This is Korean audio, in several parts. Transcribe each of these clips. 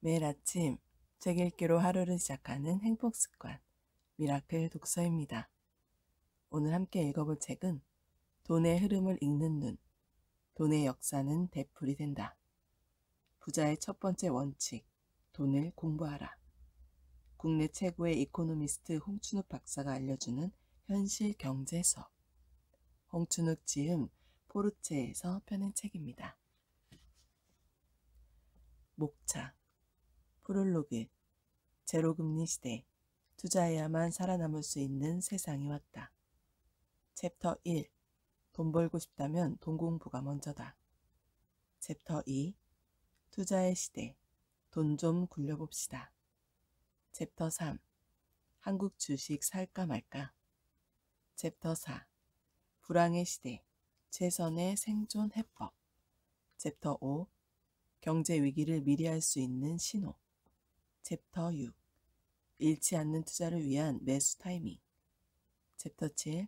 매일 아침 책 읽기로 하루를 시작하는 행복 습관 미라클 독서입니다. 오늘 함께 읽어볼 책은 돈의 흐름을 읽는 눈, 돈의 역사는 대풀이 된다. 부자의 첫 번째 원칙, 돈을 공부하라. 국내 최고의 이코노미스트 홍춘욱 박사가 알려주는 현실 경제 서 홍춘욱 지음 포르체에서 펴낸 책입니다. 목차 프롤로그 제로금리 시대 투자해야만 살아남을 수 있는 세상이 왔다. 챕터 1. 돈 벌고 싶다면 돈 공부가 먼저다. 챕터 2. 투자의 시대. 돈 좀 굴려봅시다. 챕터 3. 한국 주식 살까 말까. 챕터 4. 불황의 시대. 최선의 생존 해법. 챕터 5. 경제 위기를 미리 할 수 있는 신호. 챕터 6 잃지 않는 투자를 위한 매수 타이밍 챕터 7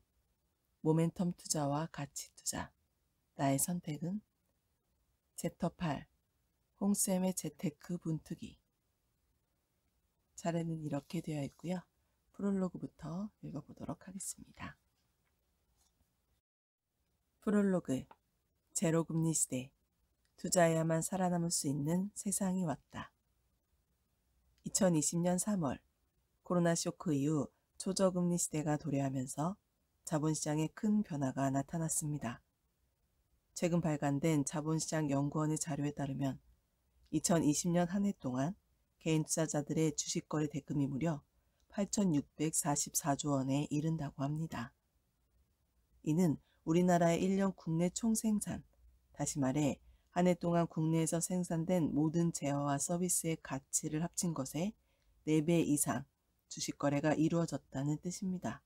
모멘텀 투자와 가치 투자 나의 선택은 챕터 8 홍쌤의 재테크 분투기 차례는 이렇게 되어 있고요. 프롤로그부터 읽어보도록 하겠습니다. 프롤로그 제로금리 시대 투자해야만 살아남을 수 있는 세상이 왔다. 2020년 3월 코로나 쇼크 이후 초저금리 시대가 도래하면서 자본시장에 큰 변화가 나타났습니다. 최근 발간된 자본시장 연구원의 자료에 따르면 2020년 한 해 동안 개인 투자자들의 주식거래 대금이 무려 8,644조 원에 이른다고 합니다. 이는 우리나라의 1년 국내 총생산, 다시 말해 한해 동안 국내에서 생산된 모든 제어와 서비스의 가치를 합친 것에 4배 이상 주식 거래가 이루어졌다는 뜻입니다.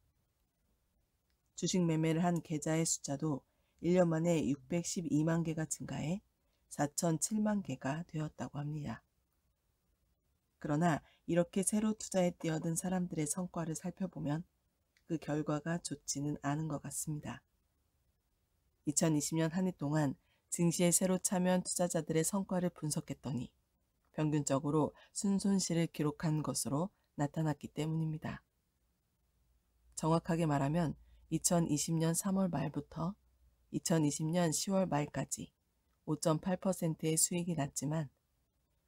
주식 매매를 한 계좌의 숫자도 1년 만에 612만 개가 증가해 4,007만 개가 되었다고 합니다. 그러나 이렇게 새로 투자에 뛰어든 사람들의 성과를 살펴보면 그 결과가 좋지는 않은 것 같습니다. 2020년 한 해 동안 증시에 새로 참여한 투자자들의 성과를 분석했더니 평균적으로 순손실을 기록한 것으로 나타났기 때문입니다. 정확하게 말하면 2020년 3월 말부터 2020년 10월 말까지 5.8%의 수익이 났지만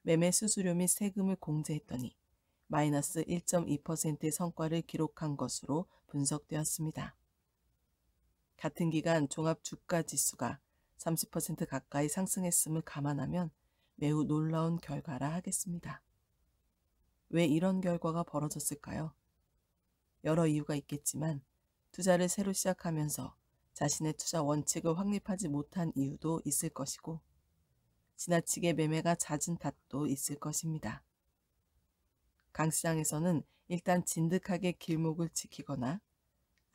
매매 수수료 및 세금을 공제했더니 마이너스 1.2%의 성과를 기록한 것으로 분석되었습니다. 같은 기간 종합 주가 지수가 30% 가까이 상승했음을 감안하면 매우 놀라운 결과라 하겠습니다. 왜 이런 결과가 벌어졌을까요? 여러 이유가 있겠지만 투자를 새로 시작하면서 자신의 투자 원칙을 확립하지 못한 이유도 있을 것이고 지나치게 매매가 잦은 탓도 있을 것입니다. 강 시장에서는 일단 진득하게 길목을 지키거나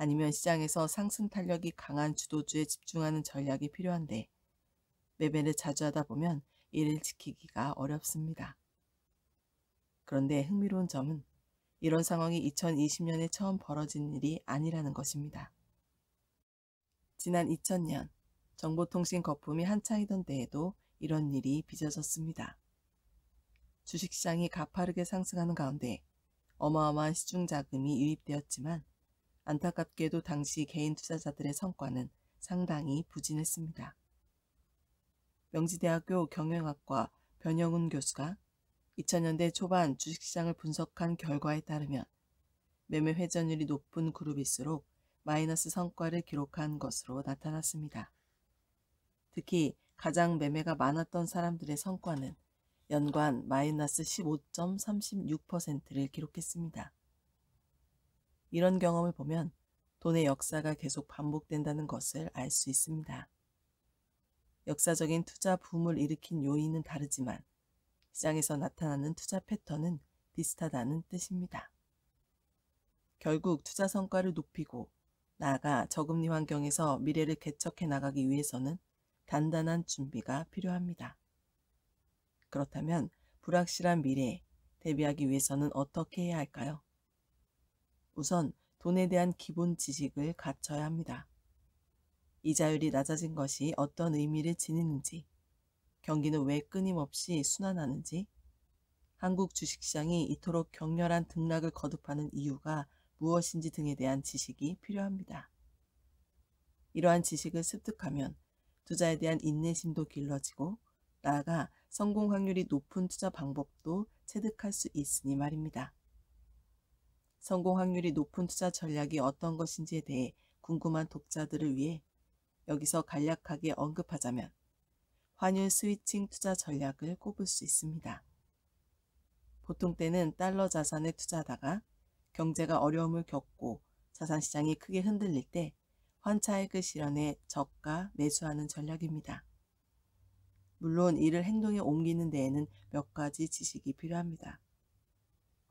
아니면 시장에서 상승 탄력이 강한 주도주에 집중하는 전략이 필요한데 매매를 자주 하다 보면 이를 지키기가 어렵습니다. 그런데 흥미로운 점은 이런 상황이 2020년에 처음 벌어진 일이 아니라는 것입니다. 지난 2000년 정보통신 거품이 한창이던 때에도 이런 일이 빚어졌습니다. 주식시장이 가파르게 상승하는 가운데 어마어마한 시중자금이 유입되었지만 안타깝게도 당시 개인 투자자들의 성과는 상당히 부진했습니다. 명지대학교 경영학과 변영훈 교수가 2000년대 초반 주식시장을 분석한 결과에 따르면 매매 회전율이 높은 그룹일수록 마이너스 성과를 기록한 것으로 나타났습니다. 특히 가장 매매가 많았던 사람들의 성과는 연간 마이너스 15.36%를 기록했습니다. 이런 경험을 보면 돈의 역사가 계속 반복된다는 것을 알 수 있습니다. 역사적인 투자 붐을 일으킨 요인은 다르지만 시장에서 나타나는 투자 패턴은 비슷하다는 뜻입니다. 결국 투자 성과를 높이고 나아가 저금리 환경에서 미래를 개척해 나가기 위해서는 단단한 준비가 필요합니다. 그렇다면 불확실한 미래에 대비하기 위해서는 어떻게 해야 할까요? 우선 돈에 대한 기본 지식을 갖춰야 합니다. 이자율이 낮아진 것이 어떤 의미를 지니는지, 경기는 왜 끊임없이 순환하는지, 한국 주식시장이 이토록 격렬한 등락을 거듭하는 이유가 무엇인지 등에 대한 지식이 필요합니다. 이러한 지식을 습득하면 투자에 대한 인내심도 길러지고 나아가 성공 확률이 높은 투자 방법도 체득할 수 있으니 말입니다. 성공 확률이 높은 투자 전략이 어떤 것인지에 대해 궁금한 독자들을 위해 여기서 간략하게 언급하자면 환율 스위칭 투자 전략을 꼽을 수 있습니다. 보통 때는 달러 자산에 투자하다가 경제가 어려움을 겪고 자산 시장이 크게 흔들릴 때 환차액을 그 실현해 저가 매수하는 전략입니다. 물론 이를 행동에 옮기는 데에는 몇 가지 지식이 필요합니다.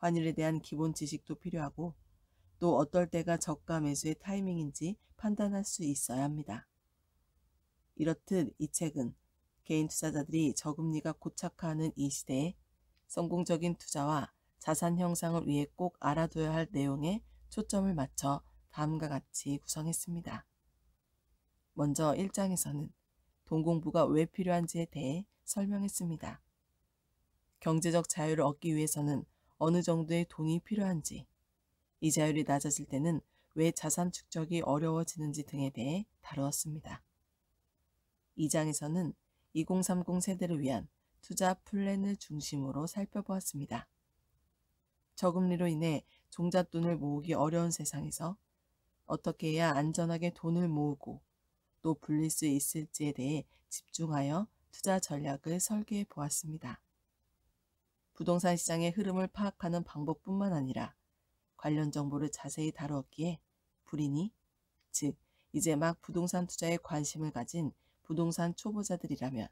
환율에 대한 기본 지식도 필요하고 또 어떨 때가 저가 매수의 타이밍인지 판단할 수 있어야 합니다. 이렇듯 이 책은 개인 투자자들이 저금리가 고착화하는 이 시대에 성공적인 투자와 자산 형상을 위해 꼭 알아둬야 할 내용에 초점을 맞춰 다음과 같이 구성했습니다. 먼저 1장에서는 동공부가 왜 필요한지에 대해 설명했습니다. 경제적 자유를 얻기 위해서는 어느 정도의 돈이 필요한지, 이자율이 낮아질 때는 왜 자산 축적이 어려워지는지 등에 대해 다루었습니다. 이장에서는2030 세대를 위한 투자 플랜을 중심으로 살펴보았습니다. 저금리로 인해 종잣돈을 모으기 어려운 세상에서 어떻게 해야 안전하게 돈을 모으고 또 불릴 수 있을지에 대해 집중하여 투자 전략을 설계해 보았습니다. 부동산 시장의 흐름을 파악하는 방법뿐만 아니라 관련 정보를 자세히 다루었기에 불인이즉 이제 막 부동산 투자에 관심을 가진 부동산 초보자들이라면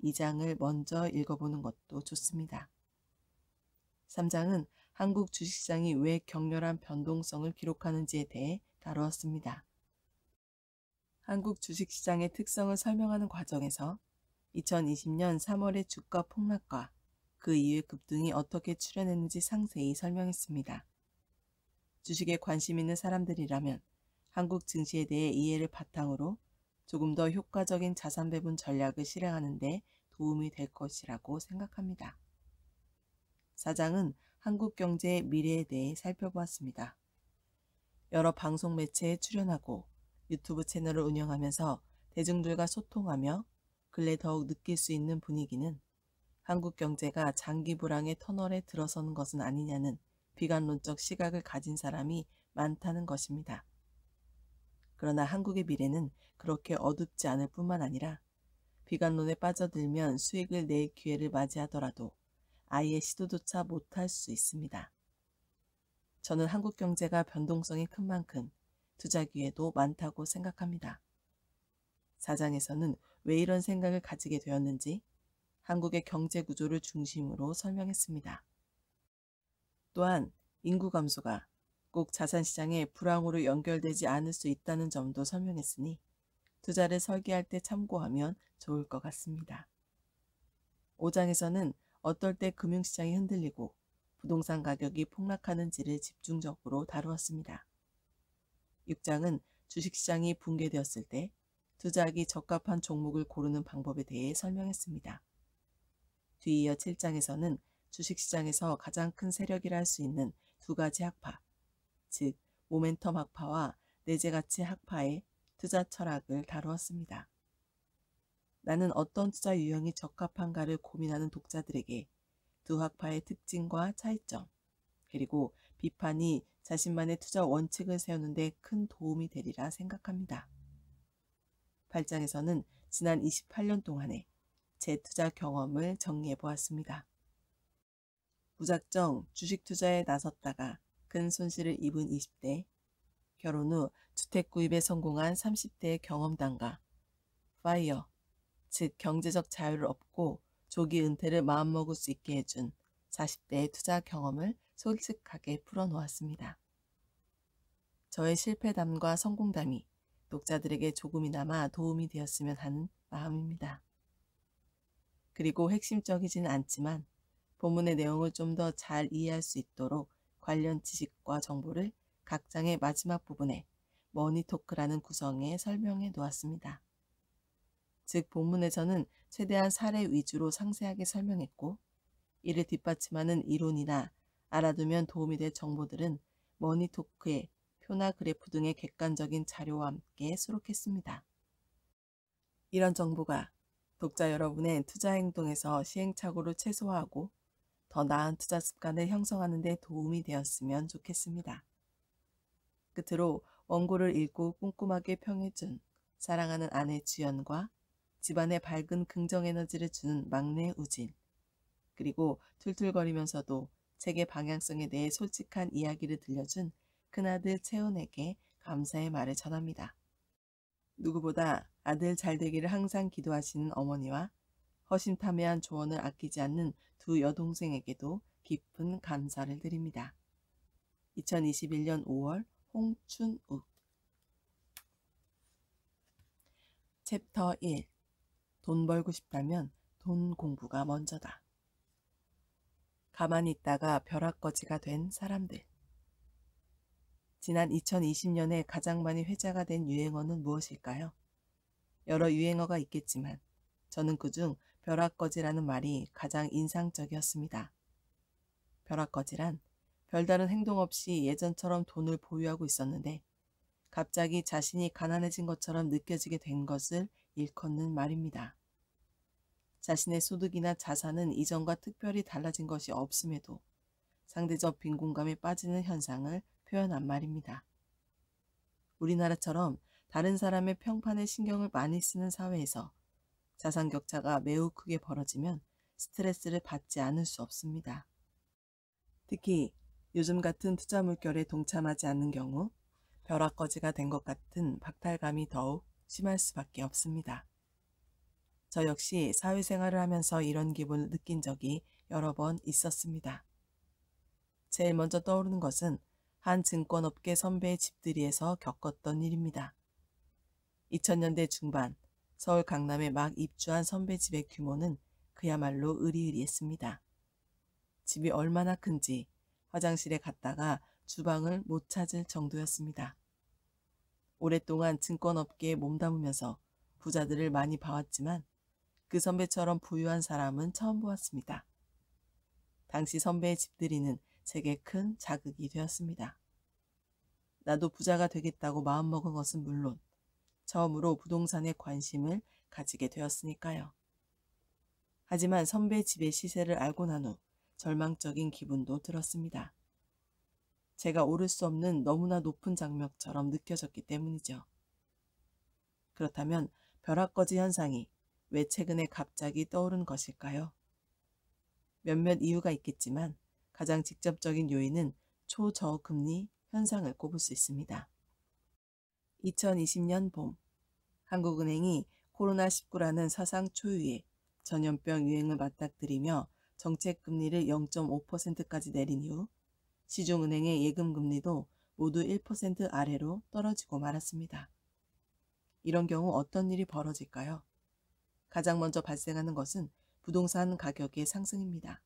이 장을 먼저 읽어보는 것도 좋습니다. 3장은 한국 주식시장이 왜 격렬한 변동성을 기록하는지에 대해 다루었습니다. 한국 주식시장의 특성을 설명하는 과정에서 2020년 3월의 주가 폭락과 그이후에 급등이 어떻게 출현했는지 상세히 설명했습니다. 주식에 관심 있는 사람들이라면 한국 증시에 대해 이해를 바탕으로 조금 더 효과적인 자산 배분 전략을 실행하는 데 도움이 될 것이라고 생각합니다. 사장은 한국 경제의 미래에 대해 살펴보았습니다. 여러 방송 매체에 출연하고 유튜브 채널을 운영하면서 대중들과 소통하며 근래 더욱 느낄 수 있는 분위기는 한국 경제가 장기 불황의 터널에 들어선 것은 아니냐는 비관론적 시각을 가진 사람이 많다는 것입니다. 그러나 한국의 미래는 그렇게 어둡지 않을 뿐만 아니라 비관론에 빠져들면 수익을 낼 기회를 맞이하더라도 아예 시도조차 못할 수 있습니다. 저는 한국 경제가 변동성이 큰 만큼 투자 기회도 많다고 생각합니다. 사장에서는 왜 이런 생각을 가지게 되었는지 한국의 경제 구조를 중심으로 설명했습니다. 또한 인구 감소가 꼭 자산 시장의 불황으로 연결되지 않을 수 있다는 점도 설명했으니 투자를 설계할 때 참고하면 좋을 것 같습니다. 5장에서는 어떨 때 금융시장이 흔들리고 부동산 가격이 폭락하는지를 집중적으로 다루었습니다. 6장은 주식시장이 붕괴되었을 때 투자하기 적합한 종목을 고르는 방법에 대해 설명했습니다. 뒤이어 7장에서는 주식시장에서 가장 큰 세력이라 할 수 있는 두 가지 학파, 즉 모멘텀 학파와 내재가치 학파의 투자 철학을 다루었습니다. 나는 어떤 투자 유형이 적합한가를 고민하는 독자들에게 두 학파의 특징과 차이점, 그리고 비판이 자신만의 투자 원칙을 세우는데 큰 도움이 되리라 생각합니다. 8장에서는 지난 28년 동안에 제 투자 경험을 정리해 보았습니다. 무작정 주식 투자에 나섰다가 큰 손실을 입은 20대, 결혼 후 주택 구입에 성공한 30대의 경험담과 파이어, 즉 경제적 자유를 얻고 조기 은퇴를 마음먹을 수 있게 해준 40대의 투자 경험을 솔직하게 풀어놓았습니다. 저의 실패담과 성공담이 독자들에게 조금이나마 도움이 되었으면 하는 마음입니다. 그리고 핵심적이진 않지만 본문의 내용을 좀 더 잘 이해할 수 있도록 관련 지식과 정보를 각 장의 마지막 부분에 머니토크라는 구성에 설명해 놓았습니다. 즉 본문에서는 최대한 사례 위주로 상세하게 설명했고 이를 뒷받침하는 이론이나 알아두면 도움이 될 정보들은 머니토크에 표나 그래프 등의 객관적인 자료와 함께 수록했습니다. 이런 정보가 독자 여러분의 투자 행동에서 시행착오를 최소화하고 더 나은 투자 습관을 형성하는 데 도움이 되었으면 좋겠습니다. 끝으로 원고를 읽고 꼼꼼하게 평해준 사랑하는 아내 주연과 집안의 밝은 긍정 에너지를 주는 막내 우진, 그리고 툴툴거리면서도 책의 방향성에 대해 솔직한 이야기를 들려준 큰아들 채은에게 감사의 말을 전합니다. 누구보다 아들 잘 되기를 항상 기도하시는 어머니와 허심탄회한 조언을 아끼지 않는 두 여동생에게도 깊은 감사를 드립니다. 2021년 5월 홍춘욱 챕터 1돈 벌고 싶다면 돈 공부가 먼저다. 가만히 있다가 벼락거지가 된 사람들. 지난 2020년에 가장 많이 회자가 된 유행어는 무엇일까요? 여러 유행어가 있겠지만 저는 그 중 벼락거지라는 말이 가장 인상적이었습니다. 벼락거지란 별다른 행동 없이 예전처럼 돈을 보유하고 있었는데 갑자기 자신이 가난해진 것처럼 느껴지게 된 것을 일컫는 말입니다. 자신의 소득이나 자산은 이전과 특별히 달라진 것이 없음에도 상대적 빈곤감에 빠지는 현상을 표현한 말입니다. 우리나라처럼 다른 사람의 평판에 신경을 많이 쓰는 사회에서 자산 격차가 매우 크게 벌어지면 스트레스를 받지 않을 수 없습니다. 특히 요즘 같은 투자 물결에 동참하지 않는 경우 벼락거지가 된 것 같은 박탈감이 더욱 심할 수밖에 없습니다. 저 역시 사회생활을 하면서 이런 기분을 느낀 적이 여러 번 있었습니다. 제일 먼저 떠오르는 것은 한 증권업계 선배의 집들이에서 겪었던 일입니다. 2000년대 중반 서울 강남에 막 입주한 선배 집의 규모는 그야말로 으리으리했습니다. 집이 얼마나 큰지 화장실에 갔다가 주방을 못 찾을 정도였습니다. 오랫동안 증권업계에 몸담으면서 부자들을 많이 봐왔지만 그 선배처럼 부유한 사람은 처음 보았습니다. 당시 선배의 집들이는 제게 큰 자극이 되었습니다. 나도 부자가 되겠다고 마음먹은 것은 물론 처음으로 부동산에 관심을 가지게 되었으니까요. 하지만 선배 집의 시세를 알고 난 후 절망적인 기분도 들었습니다. 제가 오를 수 없는 너무나 높은 장벽처럼 느껴졌기 때문이죠. 그렇다면 벼락거지 현상이 왜 최근에 갑자기 떠오른 것일까요? 몇몇 이유가 있겠지만 가장 직접적인 요인은 초저금리 현상을 꼽을 수 있습니다. 2020년 봄 한국은행이 코로나19라는 사상 초유의 전염병 유행을 맞닥뜨리며 정책 금리를 0.5%까지 내린 이후 시중은행의 예금 금리도 모두 1% 아래로 떨어지고 말았습니다. 이런 경우 어떤 일이 벌어질까요? 가장 먼저 발생하는 것은 부동산 가격의 상승입니다.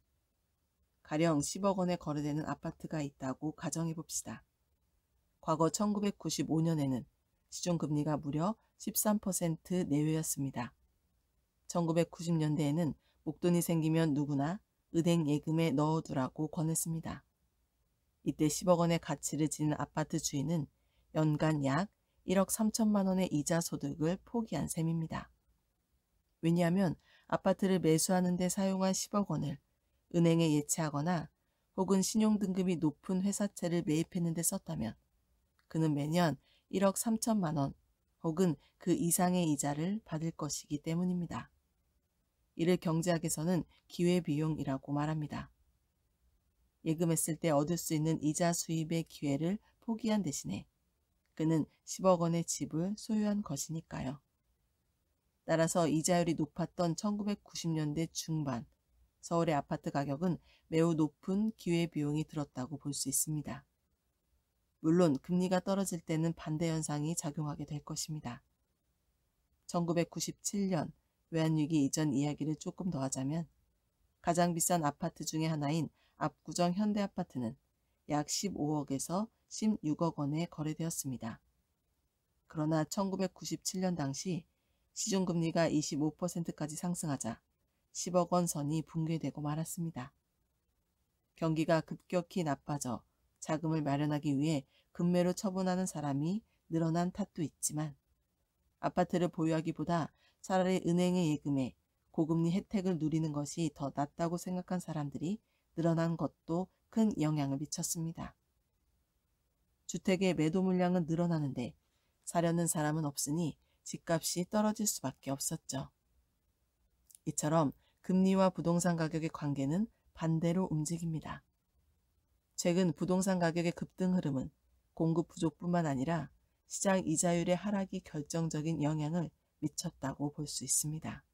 가령 10억 원에 거래되는 아파트가 있다고 가정해 봅시다. 과거 1995년에는 시중금리가 무려 13% 내외였습니다. 1990년대에는 목돈이 생기면 누구나 은행 예금에 넣어두라고 권했습니다. 이때 10억 원의 가치를 지닌 아파트 주인은 연간 약 1억 3천만 원의 이자 소득을 포기한 셈입니다. 왜냐하면 아파트를 매수하는 데 사용한 10억 원을 은행에 예치하거나 혹은 신용등급이 높은 회사채를 매입했는 데 썼다면 그는 매년 1억 3천만 원 혹은 그 이상의 이자를 받을 것이기 때문입니다. 이를 경제학에서는 기회비용이라고 말합니다. 예금했을 때 얻을 수 있는 이자 수입의 기회를 포기한 대신에 그는 10억 원의 집을 소유한 것이니까요. 따라서 이자율이 높았던 1990년대 중반 서울의 아파트 가격은 매우 높은 기회비용이 들었다고 볼 수 있습니다. 물론 금리가 떨어질 때는 반대 현상이 작용하게 될 것입니다. 1997년 외환위기 이전 이야기를 조금 더 하자면 가장 비싼 아파트 중에 하나인 압구정 현대아파트는 약 15억에서 16억 원에 거래되었습니다. 그러나 1997년 당시 시중금리가 25%까지 상승하자 10억 원 선이 붕괴되고 말았습니다. 경기가 급격히 나빠져 자금을 마련하기 위해 금매로 처분하는 사람이 늘어난 탓도 있지만 아파트를 보유하기보다 차라리 은행의 예금에 고금리 혜택을 누리는 것이 더 낫다고 생각한 사람들이 늘어난 것도 큰 영향을 미쳤습니다. 주택의 매도 물량은 늘어나는데 사려는 사람은 없으니 집값이 떨어질 수밖에 없었죠. 이처럼 금리와 부동산 가격의 관계는 반대로 움직입니다. 최근 부동산 가격의 급등 흐름은 공급 부족뿐만 아니라 시장 이자율의 하락이 결정적인 영향을 미쳤다고 볼 수 있습니다.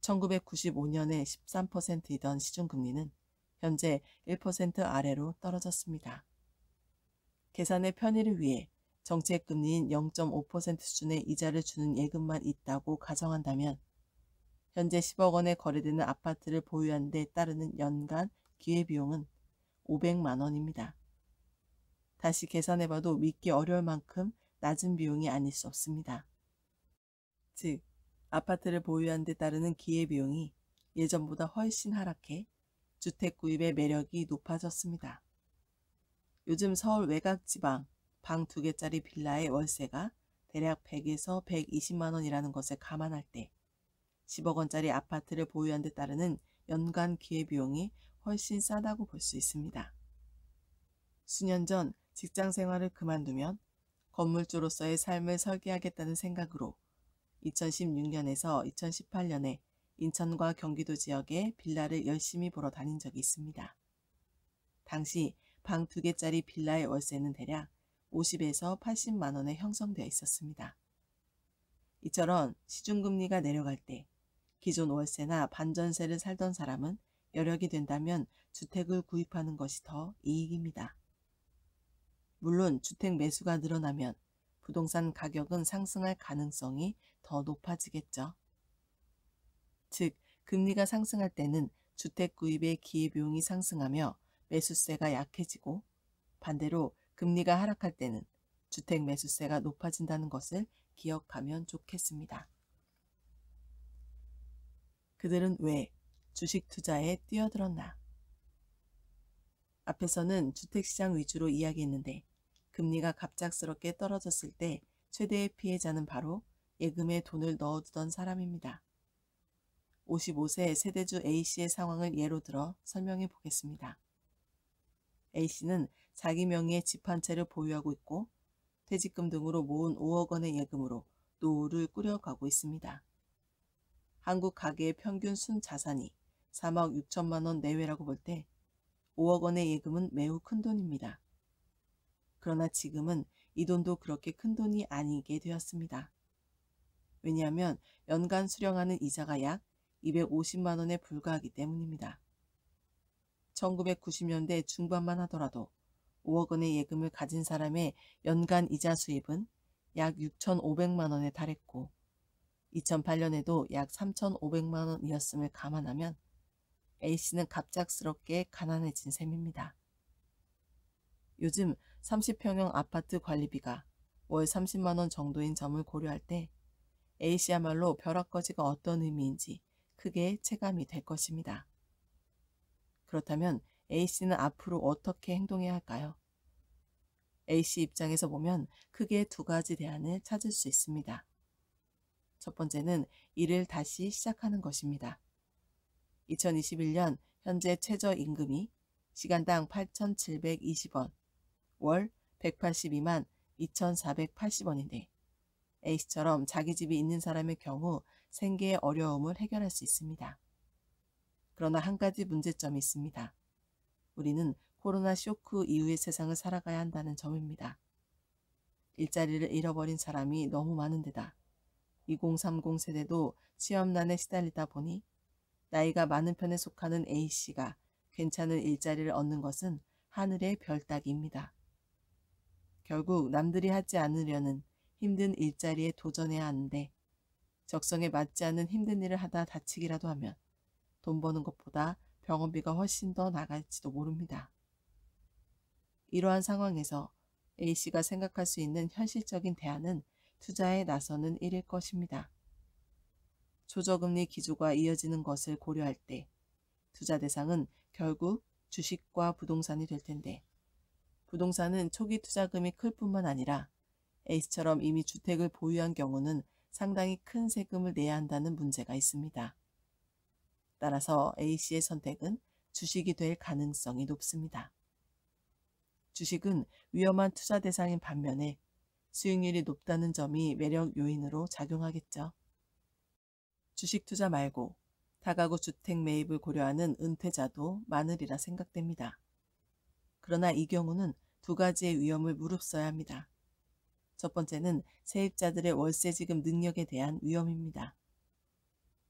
1995년에 13%이던 시중금리는 현재 1% 아래로 떨어졌습니다. 계산의 편의를 위해 정책금리인 0.5% 수준의 이자를 주는 예금만 있다고 가정한다면 현재 10억 원에 거래되는 아파트를 보유한 데 따르는 연간 기회비용은 500만 원입니다. 다시 계산해봐도 믿기 어려울 만큼 낮은 비용이 아닐 수 없습니다. 즉, 아파트를 보유한 데 따르는 기회비용이 예전보다 훨씬 하락해 주택 구입의 매력이 높아졌습니다. 요즘 서울 외곽 지방 방 두 개짜리 빌라의 월세가 대략 100에서 120만 원이라는 것을 감안할 때 10억 원짜리 아파트를 보유한 데 따르는 연간 기회비용이 훨씬 싸다고 볼 수 있습니다. 수년 전 직장 생활을 그만두면 건물주로서의 삶을 설계하겠다는 생각으로 2016년에서 2018년에 인천과 경기도 지역에 빌라를 열심히 보러 다닌 적이 있습니다. 당시 방 2개짜리 빌라의 월세는 대략 50에서 80만 원에 형성되어 있었습니다. 이처럼 시중금리가 내려갈 때 기존 월세나 반전세를 살던 사람은 여력이 된다면 주택을 구입하는 것이 더 이익입니다. 물론 주택 매수가 늘어나면 부동산 가격은 상승할 가능성이 더 높아지겠죠. 즉, 금리가 상승할 때는 주택 구입의 기회비용이 상승하며 매수세가 약해지고 반대로 금리가 하락할 때는 주택 매수세가 높아진다는 것을 기억하면 좋겠습니다. 그들은 왜 주식 투자에 뛰어들었나. 앞에서는 주택시장 위주로 이야기했는데 금리가 갑작스럽게 떨어졌을 때 최대의 피해자는 바로 예금에 돈을 넣어두던 사람입니다. 55세 세대주 A씨의 상황을 예로 들어 설명해 보겠습니다. A씨는 자기 명의의 집 한 채를 보유하고 있고 퇴직금 등으로 모은 5억 원의 예금으로 노후를 꾸려가고 있습니다. 한국 가계의 평균 순 자산이 3억 6천만 원 내외라고 볼 때 5억 원의 예금은 매우 큰 돈입니다. 그러나 지금은 이 돈도 그렇게 큰 돈이 아니게 되었습니다. 왜냐하면 연간 수령하는 이자가 약 250만 원에 불과하기 때문입니다. 1990년대 중반만 하더라도 5억 원의 예금을 가진 사람의 연간 이자 수입은 약 6,500만 원에 달했고 2008년에도 약 3,500만 원이었음을 감안하면 A씨는 갑작스럽게 가난해진 셈입니다. 요즘 30평형 아파트 관리비가 월 30만원 정도인 점을 고려할 때 A씨야말로 벼락거지가 어떤 의미인지 크게 체감이 될 것입니다. 그렇다면 A씨는 앞으로 어떻게 행동해야 할까요? A씨 입장에서 보면 크게 두 가지 대안을 찾을 수 있습니다. 첫 번째는 일을 다시 시작하는 것입니다. 2021년 현재 최저임금이 시간당 8,720원, 월 182만 2,480원인데 A씨처럼 자기 집이 있는 사람의 경우 생계의 어려움을 해결할 수 있습니다. 그러나 한 가지 문제점이 있습니다. 우리는 코로나 쇼크 이후의 세상을 살아가야 한다는 점입니다. 일자리를 잃어버린 사람이 너무 많은 데다 2030 세대도 취업난에 시달리다 보니 나이가 많은 편에 속하는 A씨가 괜찮은 일자리를 얻는 것은 하늘의 별 따기입니다. 결국 남들이 하지 않으려는 힘든 일자리에 도전해야 하는데 적성에 맞지 않는 힘든 일을 하다 다치기라도 하면 돈 버는 것보다 병원비가 훨씬 더 나갈지도 모릅니다. 이러한 상황에서 A씨가 생각할 수 있는 현실적인 대안은 투자에 나서는 일일 것입니다. 조저금리 기조가 이어지는 것을 고려할 때 투자 대상은 결국 주식과 부동산이 될 텐데 부동산은 초기 투자금이 클 뿐만 아니라 A처럼 이미 주택을 보유한 경우는 상당히 큰 세금을 내야 한다는 문제가 있습니다. 따라서 A씨의 선택은 주식이 될 가능성이 높습니다. 주식은 위험한 투자 대상인 반면에 수익률이 높다는 점이 매력 요인으로 작용하겠죠. 주식 투자 말고 다가구 주택 매입을 고려하는 은퇴자도 많으리라 생각됩니다. 그러나 이 경우는 두 가지의 위험을 무릅써야 합니다. 첫 번째는 세입자들의 월세 지급 능력에 대한 위험입니다.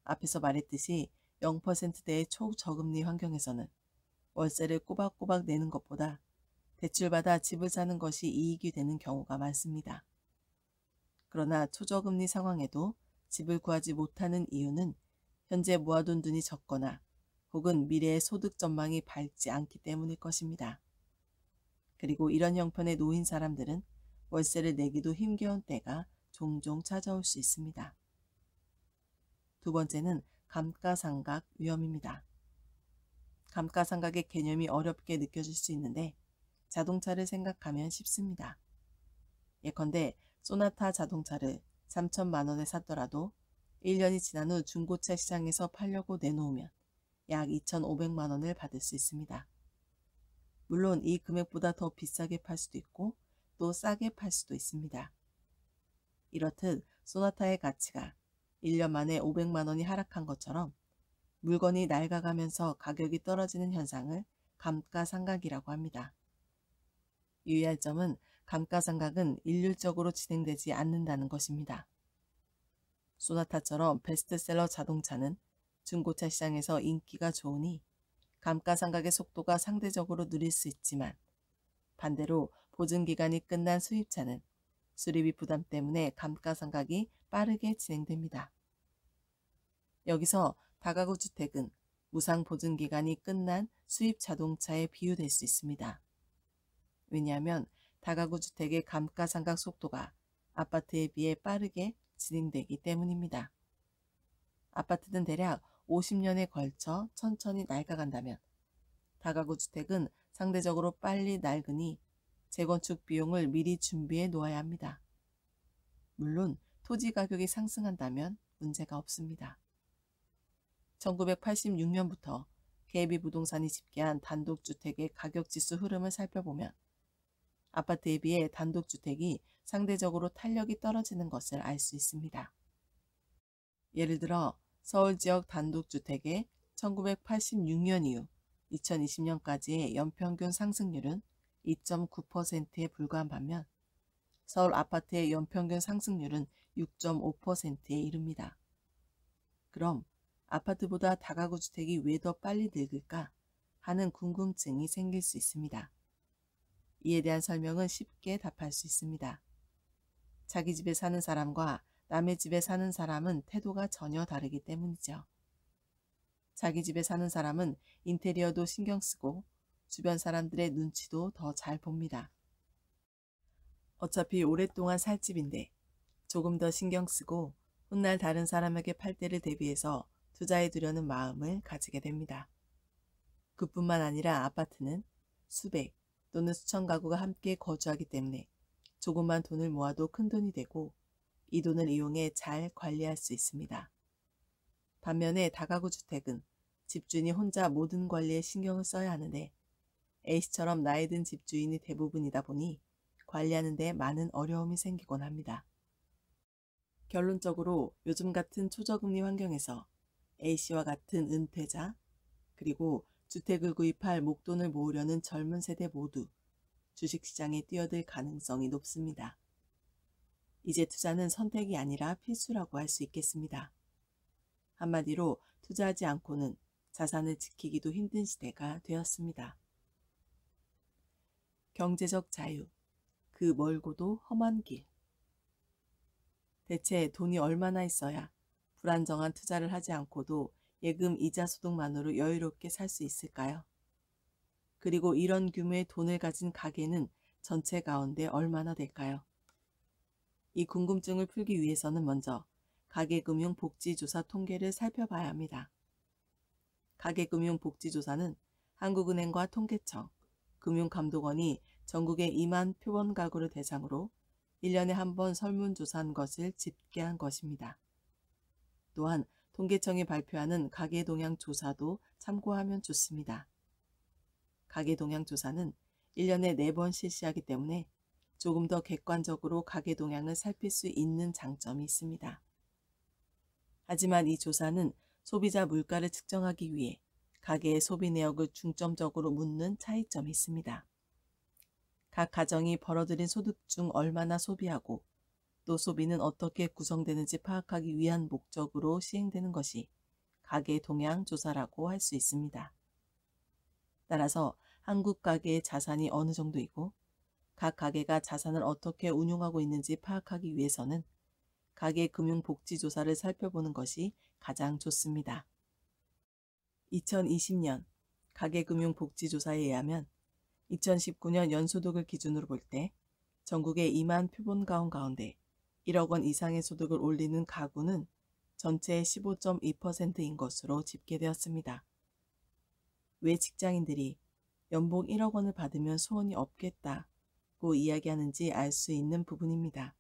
앞에서 말했듯이 0%대의 초저금리 환경에서는 월세를 꼬박꼬박 내는 것보다 대출받아 집을 사는 것이 이익이 되는 경우가 많습니다. 그러나 초저금리 상황에도 집을 구하지 못하는 이유는 현재 모아둔 돈이 적거나 혹은 미래의 소득 전망이 밝지 않기 때문일 것입니다. 그리고 이런 형편에 놓인 사람들은 월세를 내기도 힘겨운 때가 종종 찾아올 수 있습니다. 두 번째는 감가상각 위험입니다. 감가상각의 개념이 어렵게 느껴질 수 있는데 자동차를 생각하면 쉽습니다. 예컨대 소나타 자동차를 3천만 원에 샀더라도 1년이 지난 후 중고차 시장에서 팔려고 내놓으면 약 2,500만 원을 받을 수 있습니다. 물론 이 금액보다 더 비싸게 팔 수도 있고 또 싸게 팔 수도 있습니다. 이렇듯 소나타의 가치가 1년 만에 500만 원이 하락한 것처럼 물건이 낡아가면서 가격이 떨어지는 현상을 감가상각이라고 합니다. 유의할 점은 감가상각은 일률적으로 진행되지 않는다는 것입니다. 소나타처럼 베스트셀러 자동차는 중고차 시장에서 인기가 좋으니 감가상각의 속도가 상대적으로 느릴 수 있지만 반대로 보증기간이 끝난 수입차는 수리비 부담 때문에 감가상각이 빠르게 진행됩니다. 여기서 다가구 주택은 무상 보증기간이 끝난 수입 자동차에 비유될 수 있습니다. 왜냐하면 다가구 주택의 감가상각 속도가 아파트에 비해 빠르게 진행되기 때문입니다. 아파트는 대략 50년에 걸쳐 천천히 낡아간다면 다가구 주택은 상대적으로 빨리 낡으니 재건축 비용을 미리 준비해 놓아야 합니다. 물론 토지 가격이 상승한다면 문제가 없습니다. 1986년부터 KB 부동산이 집계한 단독주택의 가격지수 흐름을 살펴보면 아파트에 비해 단독주택이 상대적으로 탄력이 떨어지는 것을 알 수 있습니다. 예를 들어 서울 지역 단독주택의 1986년 이후 2020년까지의 연평균 상승률은 2.9%에 불과한 반면 서울 아파트의 연평균 상승률은 6.5%에 이릅니다. 그럼 아파트보다 다가구 주택이 왜 더 빨리 늙을까 하는 궁금증이 생길 수 있습니다. 이에 대한 설명은 쉽게 답할 수 있습니다. 자기 집에 사는 사람과 남의 집에 사는 사람은 태도가 전혀 다르기 때문이죠. 자기 집에 사는 사람은 인테리어도 신경 쓰고 주변 사람들의 눈치도 더 잘 봅니다. 어차피 오랫동안 살 집인데 조금 더 신경 쓰고 훗날 다른 사람에게 팔 때를 대비해서 투자해 두려는 마음을 가지게 됩니다. 그뿐만 아니라 아파트는 수백, 또는 수천 가구가 함께 거주하기 때문에 조금만 돈을 모아도 큰돈이 되고 이 돈을 이용해 잘 관리할 수 있습니다. 반면에 다가구 주택은 집주인이 혼자 모든 관리에 신경을 써야 하는데 A씨처럼 나이 든 집주인이 대부분이다 보니 관리하는 데 많은 어려움이 생기곤 합니다. 결론적으로 요즘 같은 초저금리 환경에서 A씨와 같은 은퇴자 그리고 주택을 구입할 목돈을 모으려는 젊은 세대 모두 주식시장에 뛰어들 가능성이 높습니다. 이제 투자는 선택이 아니라 필수라고 할 수 있겠습니다. 한마디로 투자하지 않고는 자산을 지키기도 힘든 시대가 되었습니다. 경제적 자유, 그 멀고도 험한 길. 대체 돈이 얼마나 있어야 불안정한 투자를 하지 않고도 예금 이자 소득만으로 여유롭게 살 수 있을까요? 그리고 이런 규모의 돈을 가진 가게는 전체 가운데 얼마나 될까요? 이 궁금증을 풀기 위해서는 먼저 가계금융복지조사 통계를 살펴봐야 합니다. 가계금융복지조사는 한국은행과 통계청, 금융감독원이 전국의 2만 표본 가구를 대상으로 1년에 한 번 설문조사한 것을 집계한 것입니다. 또한 통계청이 발표하는 가계동향 조사도 참고하면 좋습니다. 가계동향 조사는 1년에 4번 실시하기 때문에 조금 더 객관적으로 가계동향을 살필 수 있는 장점이 있습니다. 하지만 이 조사는 소비자 물가를 측정하기 위해 가계의 소비 내역을 중점적으로 묻는 차이점이 있습니다. 각 가정이 벌어들인 소득 중 얼마나 소비하고 노소비는 어떻게 구성되는지 파악하기 위한 목적으로 시행되는 것이 가계 동향 조사라고 할 수 있습니다. 따라서 한국 가계의 자산이 어느 정도이고 각가계가 자산을 어떻게 운용하고 있는지 파악하기 위해서는 가계 금융 복지 조사를 살펴보는 것이 가장 좋습니다. 2020년 가계 금융 복지 조사에 의하면 2019년 연소득을 기준으로 볼 때 전국의 2만 표본 가운데 1억 원 이상의 소득을 올리는 가구는 전체의 15.2%인 것으로 집계되었습니다. 왜 직장인들이 연봉 1억 원을 받으면 소원이 없겠다고 이야기하는지 알 수 있는 부분입니다.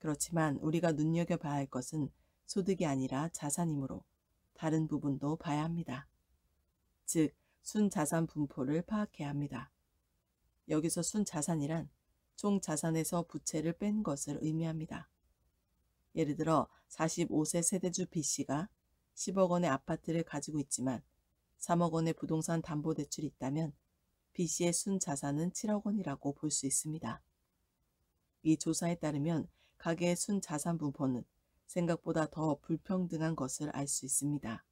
그렇지만 우리가 눈여겨봐야 할 것은 소득이 아니라 자산이므로 다른 부분도 봐야 합니다. 즉, 순자산 분포를 파악해야 합니다. 여기서 순자산이란 총 자산에서 부채를 뺀 것을 의미합니다. 예를 들어 45세 세대주 B씨가 10억 원의 아파트를 가지고 있지만 3억 원의 부동산 담보대출이 있다면 B씨의 순자산은 7억 원이라고 볼 수 있습니다. 이 조사에 따르면 가계의 순자산 분포는 생각보다 더 불평등한 것을 알 수 있습니다.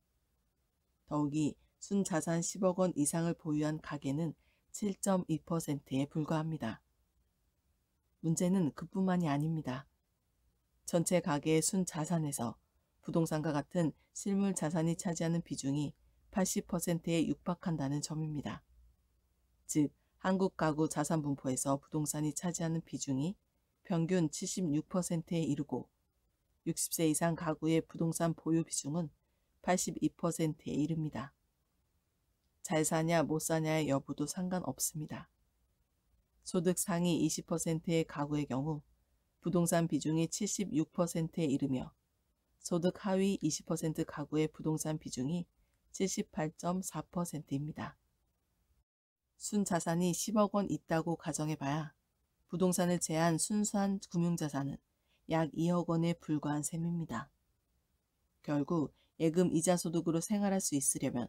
더욱이 순자산 10억 원 이상을 보유한 가계는 7.2%에 불과합니다. 문제는 그뿐만이 아닙니다. 전체 가계의 순 자산에서 부동산과 같은 실물 자산이 차지하는 비중이 80%에 육박한다는 점입니다. 즉, 한국 가구 자산 분포에서 부동산이 차지하는 비중이 평균 76%에 이르고 60세 이상 가구의 부동산 보유 비중은 82%에 이릅니다. 잘 사냐 못 사냐의 여부도 상관없습니다. 소득 상위 20%의 가구의 경우 부동산 비중이 76%에 이르며 소득 하위 20% 가구의 부동산 비중이 78.4%입니다. 순자산이 10억 원 있다고 가정해봐야 부동산을 제한 순수한 금융자산은 약 2억 원에 불과한 셈입니다. 결국 예금 이자 소득으로 생활할 수 있으려면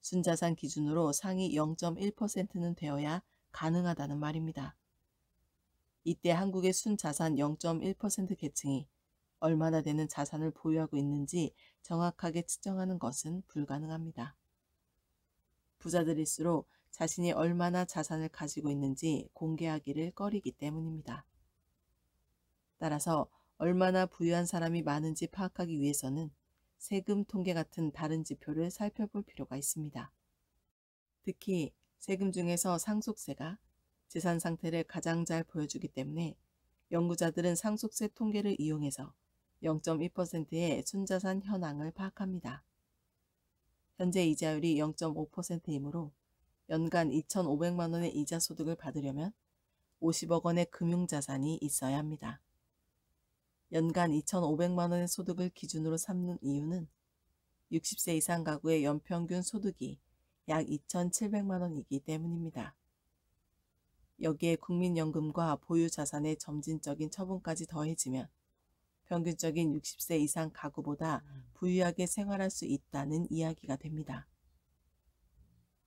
순자산 기준으로 상위 0.1%는 되어야 가능하다는 말입니다. 이때 한국의 순자산 0.1% 계층이 얼마나 되는 자산을 보유하고 있는지 정확하게 측정하는 것은 불가능합니다. 부자들일수록 자신이 얼마나 자산을 가지고 있는지 공개하기를 꺼리기 때문입니다. 따라서 얼마나 부유한 사람이 많은지 파악하기 위해서는 세금 통계 같은 다른 지표를 살펴볼 필요가 있습니다. 특히 세금 중에서 상속세가 재산 상태를 가장 잘 보여주기 때문에 연구자들은 상속세 통계를 이용해서 0.1%의 순자산 현황을 파악합니다. 현재 이자율이 0.5%이므로 연간 2,500만원의 이자 소득을 받으려면 50억 원의 금융자산이 있어야 합니다. 연간 2,500만원의 소득을 기준으로 삼는 이유는 60세 이상 가구의 연평균 소득이 약 2,700만 원이기 때문입니다. 여기에 국민연금과 보유자산의 점진적인 처분까지 더해지면 평균적인 60세 이상 가구보다 부유하게 생활할 수 있다는 이야기가 됩니다.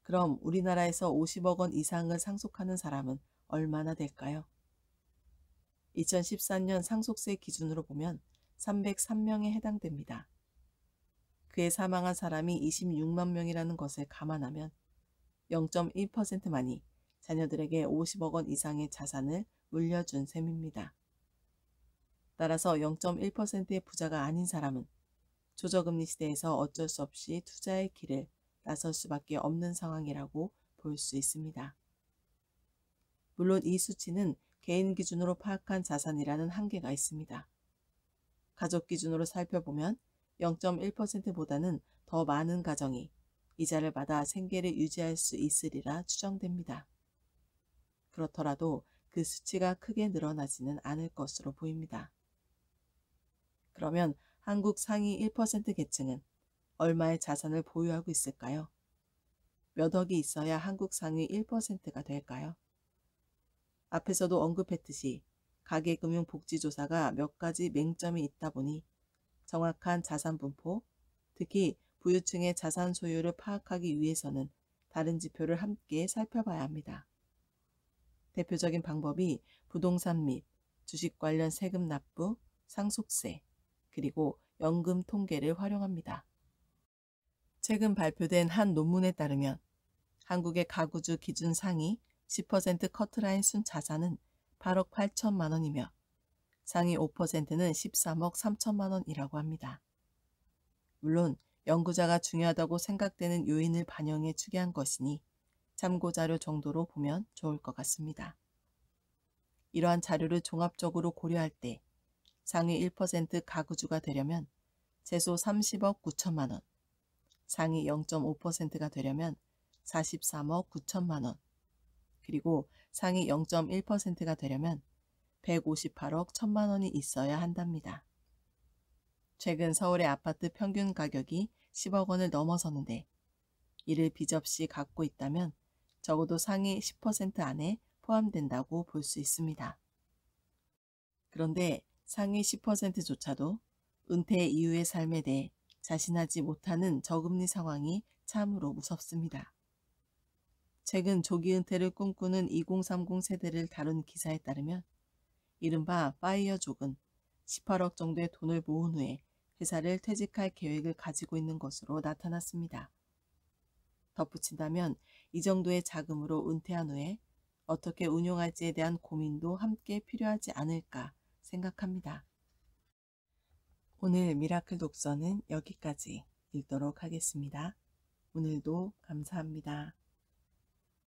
그럼 우리나라에서 50억 원 이상을 상속하는 사람은 얼마나 될까요? 2013년 상속세 기준으로 보면 303명에 해당됩니다. 그에 사망한 사람이 26만 명이라는 것을 감안하면 0.1%만이 자녀들에게 50억 원 이상의 자산을 물려준 셈입니다. 따라서 0.1%의 부자가 아닌 사람은 조저금리 시대에서 어쩔 수 없이 투자의 길을 나설 수밖에 없는 상황이라고 볼 수 있습니다. 물론 이 수치는 개인 기준으로 파악한 자산이라는 한계가 있습니다. 가족 기준으로 살펴보면 0.1%보다는 더 많은 가정이 이자를 받아 생계를 유지할 수 있으리라 추정됩니다. 그렇더라도 그 수치가 크게 늘어나지는 않을 것으로 보입니다. 그러면 한국 상위 1% 계층은 얼마의 자산을 보유하고 있을까요? 몇 억이 있어야 한국 상위 1%가 될까요? 앞에서도 언급했듯이 가계금융복지조사가 몇 가지 맹점이 있다 보니 정확한 자산 분포, 특히 부유층의 자산 소유를 파악하기 위해서는 다른 지표를 함께 살펴봐야 합니다. 대표적인 방법이 부동산 및 주식 관련 세금 납부, 상속세, 그리고 연금 통계를 활용합니다. 최근 발표된 한 논문에 따르면 한국의 가구주 기준 상위 10% 커트라인 순 자산은 8억 8천만 원이며 상위 5%는 13억 3천만 원이라고 합니다. 물론 연구자가 중요하다고 생각되는 요인을 반영해 추계한 것이니 참고 자료 정도로 보면 좋을 것 같습니다. 이러한 자료를 종합적으로 고려할 때 상위 1% 가구주가 되려면 최소 30억 9천만 원, 상위 0.5%가 되려면 43억 9천만 원, 그리고 상위 0.1%가 되려면 158억 1천만 원이 있어야 한답니다. 최근 서울의 아파트 평균 가격이 10억 원을 넘어섰는데 이를 빚없이 갖고 있다면 적어도 상위 10% 안에 포함된다고 볼 수 있습니다. 그런데 상위 10%조차도 은퇴 이후의 삶에 대해 자신하지 못하는 저금리 상황이 참으로 무섭습니다. 최근 조기 은퇴를 꿈꾸는 2030 세대를 다룬 기사에 따르면 이른바 파이어족은 18억 정도의 돈을 모은 후에 회사를 퇴직할 계획을 가지고 있는 것으로 나타났습니다. 덧붙인다면 이 정도의 자금으로 은퇴한 후에 어떻게 운용할지에 대한 고민도 함께 필요하지 않을까 생각합니다. 오늘 미라클 독서는 여기까지 읽도록 하겠습니다. 오늘도 감사합니다.